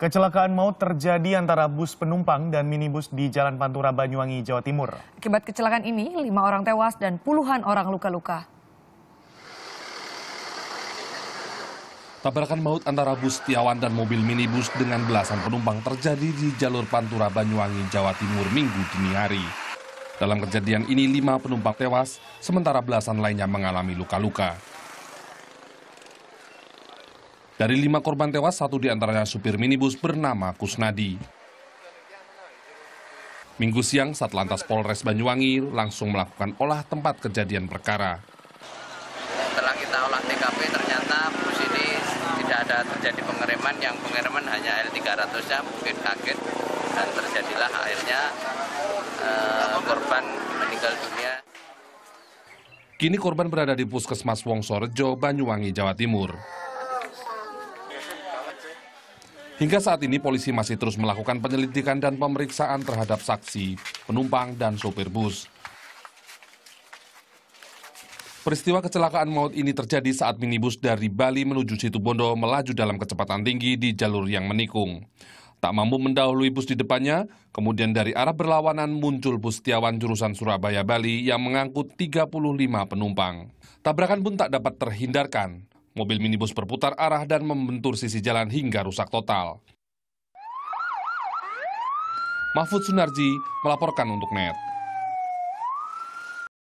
Kecelakaan maut terjadi antara bus penumpang dan minibus di Jalan Pantura, Banyuwangi, Jawa Timur. Akibat kecelakaan ini, lima orang tewas dan puluhan orang luka-luka. Tabrakan maut antara bus Tiawan dan mobil minibus dengan belasan penumpang terjadi di jalur Pantura, Banyuwangi, Jawa Timur, Minggu dini hari. Dalam kejadian ini, lima penumpang tewas, sementara belasan lainnya mengalami luka-luka. Dari lima korban tewas, satu diantaranya supir minibus bernama Kusnadi. Minggu siang, Satlantas Polres Banyuwangi langsung melakukan olah tempat kejadian perkara. Setelah kita olah TKP, ternyata bus ini tidak ada terjadi pengereman, yang pengereman hanya L300-nya mungkin kaget, dan terjadilah akhirnya eh, korban meninggal dunia. Kini korban berada di Puskesmas Wongsorejo, Banyuwangi, Jawa Timur. Hingga saat ini polisi masih terus melakukan penyelidikan dan pemeriksaan terhadap saksi, penumpang, dan sopir bus. Peristiwa kecelakaan maut ini terjadi saat minibus dari Bali menuju Situbondo melaju dalam kecepatan tinggi di jalur yang menikung. Tak mampu mendahului bus di depannya, kemudian dari arah berlawanan muncul bus Tiawan jurusan Surabaya-Bali yang mengangkut 35 penumpang. Tabrakan pun tak dapat terhindarkan mobil minibus berputar arah dan membentur sisi jalan hingga rusak total. Mahfud Sunarji melaporkan untuk NET.